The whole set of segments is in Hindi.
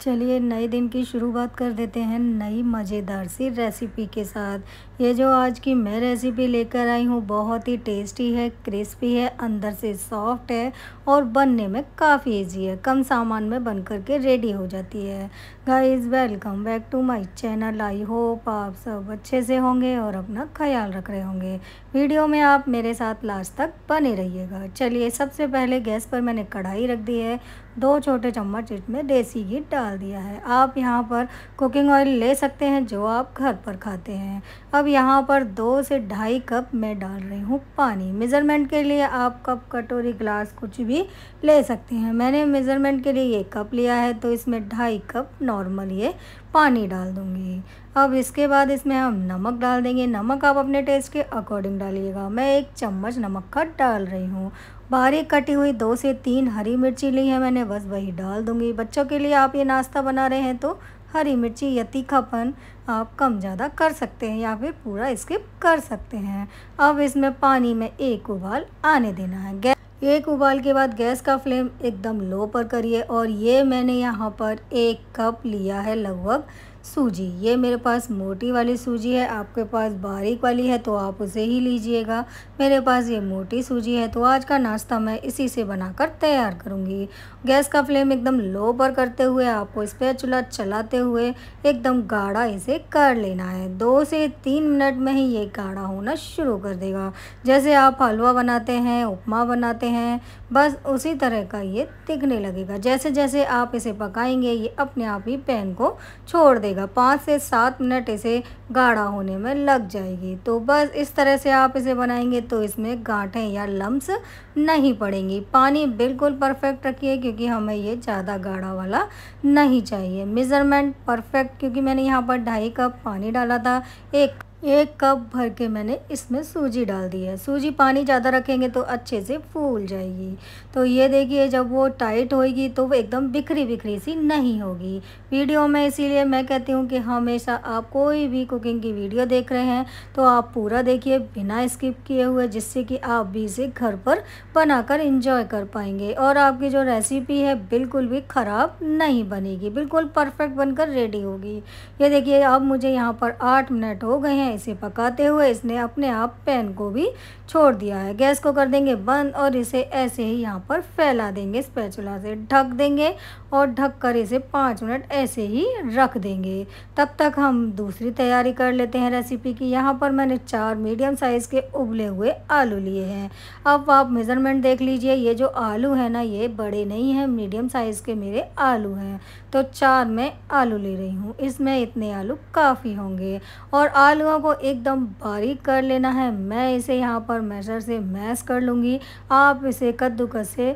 चलिए नए दिन की शुरुआत कर देते हैं नई मज़ेदार सी रेसिपी के साथ ये जो आज की मैं रेसिपी लेकर आई हूँ बहुत ही टेस्टी है क्रिस्पी है अंदर से सॉफ्ट है और बनने में काफ़ी इजी है कम सामान में बन कर के रेडी हो जाती है guys welcome back to my channel I hope आप सब अच्छे से होंगे और अपना ख्याल रख रहे होंगे वीडियो में आप मेरे साथ लास्ट तक बने रहिएगा चलिए सबसे पहले गैस पर मैंने कढ़ाई रख दी है दो छोटे चम्मच इसमें देसी घी डाल डाल दिया है आप यहाँ पर कुकिंग ऑयल ले सकते हैं जो आप घर पर खाते हैं अब यहाँ पर दो से ढाई कप मैं डाल रही हूँ पानी मेज़रमेंट के लिए आप कप कटोरी ग्लास कुछ भी ले सकते हैं मैंने मेज़रमेंट के लिए ये कप लिया है तो इसमें ढाई कप नॉर्मल ये पानी डाल दूँगी अब इसके बाद इसमें हम नमक डाल देंगे नमक आप अपने टेस्ट के अकॉर्डिंग डालिएगा मैं एक चम्मच नमक का डाल रही हूँ बारीक कटी हुई दो से तीन हरी मिर्ची ली है मैंने बस वही डाल दूँगी बच्चों के लिए आप ये नाश्ता बना रहे हैं तो हरी मिर्ची या तीखापन आप कम ज़्यादा कर सकते हैं या फिर पूरा स्किप कर सकते हैं अब इसमें पानी में एक उबाल आने देना है एक उबाल के बाद गैस का फ्लेम एकदम लो पर करिए और ये मैंने यहाँ पर एक कप लिया है लगभग सूजी ये मेरे पास मोटी वाली सूजी है आपके पास बारीक वाली है तो आप उसे ही लीजिएगा मेरे पास ये मोटी सूजी है तो आज का नाश्ता मैं इसी से बनाकर तैयार करूँगी गैस का फ्लेम एकदम लो पर करते हुए आपको इस पर चूल्हा चलाते हुए एकदम गाढ़ा इसे कर लेना है दो से तीन मिनट में ही ये गाढ़ा होना शुरू कर देगा जैसे आप हलवा बनाते हैं उपमा बनाते हैं बस उसी तरह का ये दिखने लगेगा जैसे जैसे आप इसे पकाएंगे ये अपने आप ही पैन को छोड़ देगा जाएगा पाँच से सात मिनट इसे गाढ़ा होने में लग जाएगी तो बस इस तरह से आप इसे बनाएंगे तो इसमें गांठें या लम्स नहीं पड़ेंगी पानी बिल्कुल परफेक्ट रखिए क्योंकि हमें ये ज़्यादा गाढ़ा वाला नहीं चाहिए मेज़रमेंट परफेक्ट क्योंकि मैंने यहाँ पर ढाई कप पानी डाला था एक एक कप भर के मैंने इसमें सूजी डाल दी है सूजी पानी ज़्यादा रखेंगे तो अच्छे से फूल जाएगी तो ये देखिए जब वो टाइट होएगी तो वो एकदम बिखरी बिखरी सी नहीं होगी वीडियो में इसीलिए मैं कहती हूँ कि हमेशा आप कोई भी कुकिंग की वीडियो देख रहे हैं तो आप पूरा देखिए बिना स्किप किए हुए जिससे कि आप भी इसे घर पर बनाकर इंजॉय कर पाएंगे और आपकी जो रेसिपी है बिल्कुल भी ख़राब नहीं बनेगी बिल्कुल परफेक्ट बनकर रेडी होगी ये देखिए अब मुझे यहाँ पर आठ मिनट हो गए हैं इसे पकाते हुए इसने अपने आप पैन को भी छोड़ दिया है गैस को कर देंगे बंद और इसे ऐसे ही यहाँ पर फैला देंगे स्पैचुला से ढक देंगे और ढक कर इसे पाँच मिनट ऐसे ही रख देंगे तब तक हम दूसरी तैयारी कर लेते हैं रेसिपी की यहाँ पर मैंने चार मीडियम साइज़ के उबले हुए आलू लिए हैं अब आप मेज़रमेंट देख लीजिए ये जो आलू है ना ये बड़े नहीं हैं मीडियम साइज़ के मेरे आलू हैं तो चार मैं आलू ले रही हूँ इसमें इतने आलू काफ़ी होंगे और आलूओं को एकदम बारीक कर लेना है मैं इसे यहाँ पर मेजर से मैस कर लूँगी आप इसे कद्दूकस से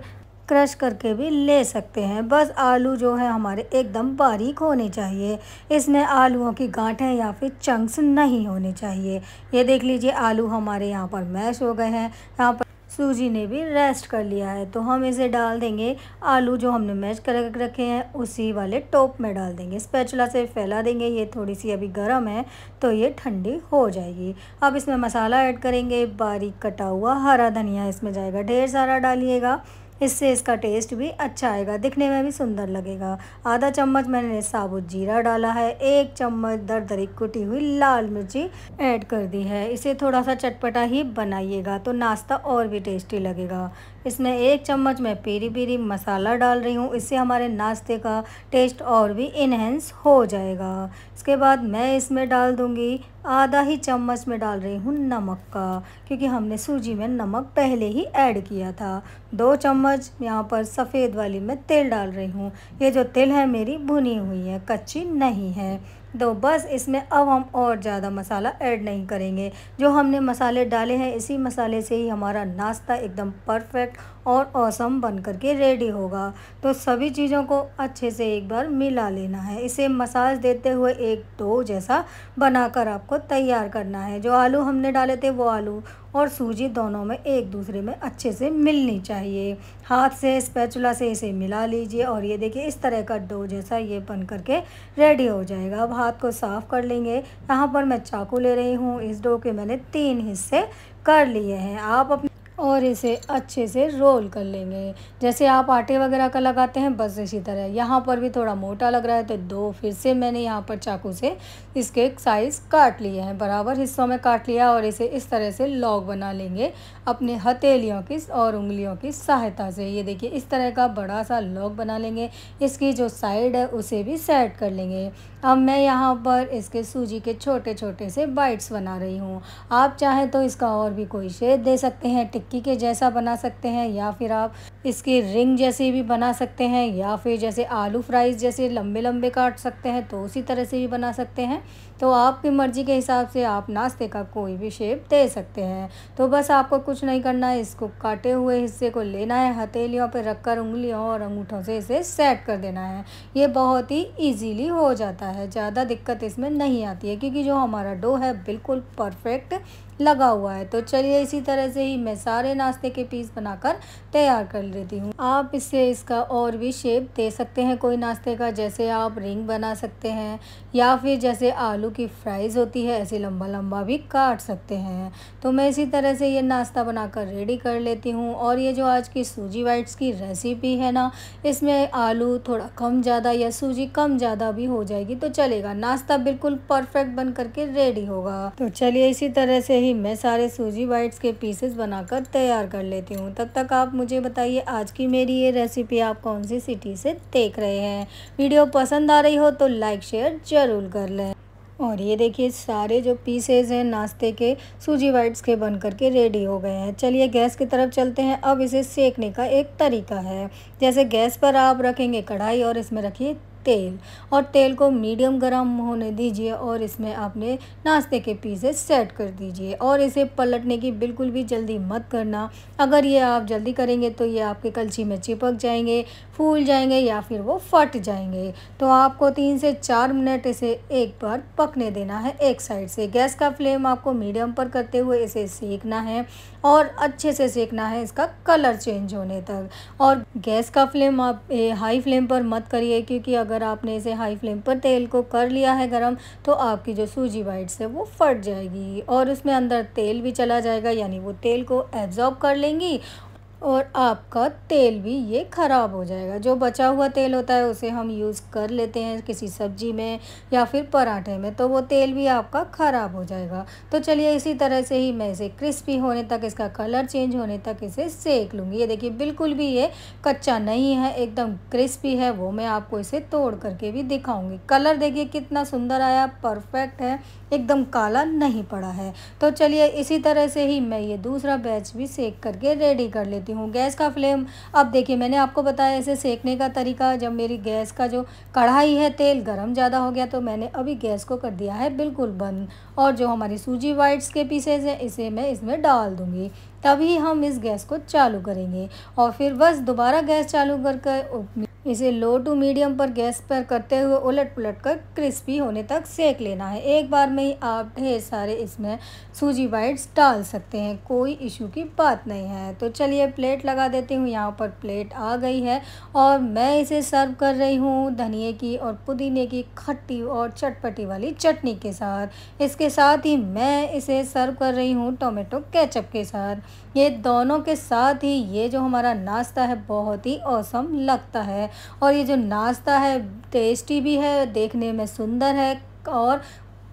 क्रश करके भी ले सकते हैं बस आलू जो है हमारे एकदम बारीक होने चाहिए इसमें आलूओं की गांठें या फिर चंक्स नहीं होने चाहिए ये देख लीजिए आलू हमारे यहाँ पर मैश हो गए हैं यहाँ पर सूजी ने भी रेस्ट कर लिया है तो हम इसे डाल देंगे आलू जो हमने मैश कर रखे हैं उसी वाले टोप में डाल देंगे स्पैचुला से फैला देंगे ये थोड़ी सी अभी गर्म है तो ये ठंडी हो जाएगी अब इसमें मसाला ऐड करेंगे बारीक कटा हुआ हरा धनिया इसमें जाएगा ढेर सारा डालिएगा इससे इसका टेस्ट भी अच्छा आएगा दिखने में भी सुंदर लगेगा आधा चम्मच मैंने साबुत जीरा डाला है एक चम्मच दर दरी कुटी हुई लाल मिर्ची ऐड कर दी है इसे थोड़ा सा चटपटा ही बनाइएगा तो नाश्ता और भी टेस्टी लगेगा इसमें एक चम्मच मैं पीरी पीरी मसाला डाल रही हूँ इससे हमारे नाश्ते का टेस्ट और भी इन्हेंस हो जाएगा इसके बाद मैं इसमें डाल दूँगी आधा ही चम्मच में डाल रही हूँ नमक का क्योंकि हमने सूजी में नमक पहले ही ऐड किया था दो चम्मच चम्मच यहाँ पर सफ़ेद वाली मैं तेल डाल रही हूँ ये जो तेल है मेरी भुनी हुई है कच्ची नहीं है तो बस इसमें अब हम और ज़्यादा मसाला ऐड नहीं करेंगे जो हमने मसाले डाले हैं इसी मसाले से ही हमारा नाश्ता एकदम परफेक्ट और औसम बन कर के रेडी होगा तो सभी चीज़ों को अच्छे से एक बार मिला लेना है इसे मसाज देते हुए एक डो जैसा बनाकर आपको तैयार करना है जो आलू हमने डाले थे वो आलू और सूजी दोनों में एक दूसरे में अच्छे से मिलनी चाहिए हाथ से स्पैचुला से इसे मिला लीजिए और ये देखिए इस तरह का डो जैसा ये बन करके रेडी हो जाएगा अब हाथ को साफ़ कर लेंगे यहाँ पर मैं चाकू ले रही हूँ इस डो के मैंने तीन हिस्से कर लिए हैं आप अपने और इसे अच्छे से रोल कर लेंगे जैसे आप आटे वगैरह का लगाते हैं बस इसी तरह यहाँ पर भी थोड़ा मोटा लग रहा है तो दो फिर से मैंने यहाँ पर चाकू से इसके साइज़ काट लिए हैं बराबर हिस्सों में काट लिया और इसे इस तरह से लॉग बना लेंगे अपने हथेलियों की और उंगलियों की सहायता से ये देखिए इस तरह का बड़ा सा लॉग बना लेंगे इसकी जो साइड है उसे भी सेट कर लेंगे अब मैं यहाँ पर इसके सूजी के छोटे छोटे से बाइट्स बना रही हूँ आप चाहें तो इसका और भी कोई शेप दे सकते हैं टिक्की के जैसा बना सकते हैं या फिर आप इसकी रिंग जैसे भी बना सकते हैं या फिर जैसे आलू फ्राइज़ जैसे लंबे लंबे काट सकते हैं तो उसी तरह से भी बना सकते हैं तो आपकी मर्ज़ी के हिसाब से आप नाश्ते का कोई भी शेप दे सकते हैं तो बस आपको कुछ नहीं करना है इसको काटे हुए हिस्से को लेना है हथेलियों पर रखकर उंगलियों और अंगूठों से इसे सेट कर देना है ये बहुत ही ईजीली हो जाता है ज़्यादा दिक्कत इसमें नहीं आती है क्योंकि जो हमारा डो है बिल्कुल परफेक्ट लगा हुआ है तो चलिए इसी तरह से ही मैं सारे नाश्ते के पीस बनाकर तैयार कर लेती हूँ आप इससे इसका और भी शेप दे सकते हैं कोई नाश्ते का जैसे आप रिंग बना सकते हैं या फिर जैसे आलू की फ्राइज़ होती है ऐसे लंबा लंबा भी काट सकते हैं तो मैं इसी तरह से ये नाश्ता बनाकर रेडी कर लेती हूँ और ये जो आज की सूजी वाइट्स की रेसिपी है ना इसमें आलू थोड़ा कम ज़्यादा या सूजी कम ज़्यादा भी हो जाएगी तो चलेगा नाश्ता बिल्कुल परफेक्ट बन करके रेडी होगा तो चलिए इसी तरह से ही जी मैं सारे सूजी वाइट्स के पीसेस बनाकर तैयार कर लेती हूँ तब तक आप मुझे बताइए आज की मेरी ये रेसिपी आप कौन सी सिटी से देख रहे हैं वीडियो पसंद आ रही हो तो लाइक शेयर ज़रूर कर लें और ये देखिए सारे जो पीसेज हैं नाश्ते के सूजी वाइट्स के बन करके रेडी हो गए हैं चलिए गैस की तरफ चलते हैं अब इसे सेकने का एक तरीका है जैसे गैस पर आप रखेंगे कढ़ाई और इसमें रखिए तेल और तेल को मीडियम गर्म होने दीजिए और इसमें आपने नाश्ते के पीसे सेट कर दीजिए और इसे पलटने की बिल्कुल भी जल्दी मत करना अगर ये आप जल्दी करेंगे तो ये आपके कलछी में चिपक जाएंगे फूल जाएंगे या फिर वो फट जाएंगे तो आपको तीन से चार मिनट इसे एक बार पकने देना है एक साइड से गैस का फ्लेम आपको मीडियम पर करते हुए इसे सेकना है और अच्छे से सेकना है इसका कलर चेंज होने तक और गैस का फ्लेम आप ए, हाई फ्लेम पर मत करिए क्योंकि अगर आपने इसे हाई फ्लेम पर तेल को कर लिया है गर्म तो आपकी जो सूजी वाइट्स है वो फट जाएगी और उसमें अंदर तेल भी चला जाएगा यानी वो तेल को एब्जॉर्ब कर लेंगी और आपका तेल भी ये ख़राब हो जाएगा जो बचा हुआ तेल होता है उसे हम यूज़ कर लेते हैं किसी सब्जी में या फिर पराठे में तो वो तेल भी आपका ख़राब हो जाएगा तो चलिए इसी तरह से ही मैं इसे क्रिस्पी होने तक इसका कलर चेंज होने तक इसे सेक लूँगी ये देखिए बिल्कुल भी ये कच्चा नहीं है एकदम क्रिस्पी है वो मैं आपको इसे तोड़ करके भी दिखाऊँगी कलर देखिए कितना सुंदर आया परफेक्ट है एकदम काला नहीं पड़ा है तो चलिए इसी तरह से ही मैं ये दूसरा बैच भी सेक करके रेडी कर लेती करती हूँ गैस का फ्लेम अब देखिए मैंने आपको बताया इसे सेकने का तरीका जब मेरी गैस का जो कढ़ाई है तेल गर्म ज़्यादा हो गया तो मैंने अभी गैस को कर दिया है बिल्कुल बंद और जो हमारी सूजी वाइट्स के पीसेज हैं इसे मैं इसमें डाल दूँगी तभी हम इस गैस को चालू करेंगे और फिर बस दोबारा गैस चालू करके इसे लो टू मीडियम पर गैस पर करते हुए उलट पुलट कर क्रिस्पी होने तक सेक लेना है एक बार में ही आप ढेर सारे इसमें सूजी बाइट्स डाल सकते हैं कोई इशू की बात नहीं है तो चलिए प्लेट लगा देती हूँ यहाँ पर प्लेट आ गई है और मैं इसे सर्व कर रही हूँ धनिए की और पुदीने की खट्टी और चटपटी वाली चटनी के साथ इसके साथ ही मैं इसे सर्व कर रही हूँ टोमेटो केचप के साथ ये दोनों के साथ ही ये जो हमारा नाश्ता है बहुत ही औसम लगता है और ये जो नाश्ता है टेस्टी भी है देखने में सुंदर है और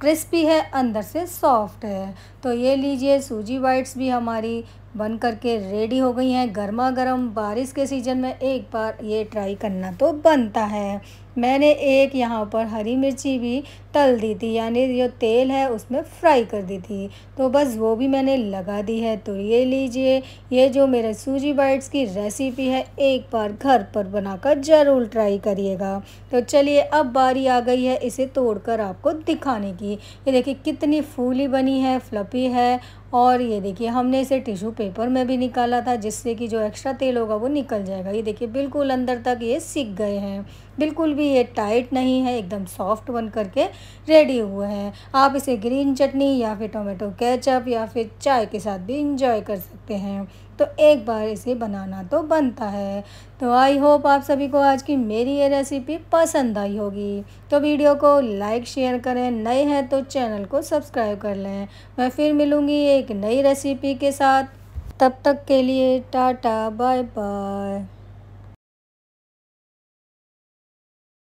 क्रिस्पी है अंदर से सॉफ्ट है तो ये लीजिए सूजी वाइट्स भी हमारी बन करके रेडी हो गई हैं गर्मा गर्म बारिश के सीज़न में एक बार ये ट्राई करना तो बनता है मैंने एक यहाँ पर हरी मिर्ची भी तल दी थी यानी जो तेल है उसमें फ्राई कर दी थी तो बस वो भी मैंने लगा दी है तो ये लीजिए ये जो मेरे सूजी बाइट्स की रेसिपी है एक बार घर पर बनाकर ज़रूर ट्राई करिएगा तो चलिए अब बारी आ गई है इसे तोड़कर आपको दिखाने की ये देखिए कितनी फूली बनी है फ्लपी है और ये देखिए हमने इसे टिशू पेपर में भी निकाला था जिससे कि जो एक्स्ट्रा तेल होगा वो निकल जाएगा ये देखिए बिल्कुल अंदर तक ये सीख गए हैं बिल्कुल भी भी ये टाइट नहीं है एकदम सॉफ्ट बन करके रेडी हुए हैं आप इसे ग्रीन चटनी या फिर टोमेटो केचप या फिर चाय के साथ भी इंजॉय कर सकते हैं तो एक बार इसे बनाना तो बनता है तो आई होप आप सभी को आज की मेरी ये रेसिपी पसंद आई होगी तो वीडियो को लाइक शेयर करें नए हैं तो चैनल को सब्सक्राइब कर लें मैं फिर मिलूँगी एक नई रेसिपी के साथ तब तक के लिए टाटा बाय बाय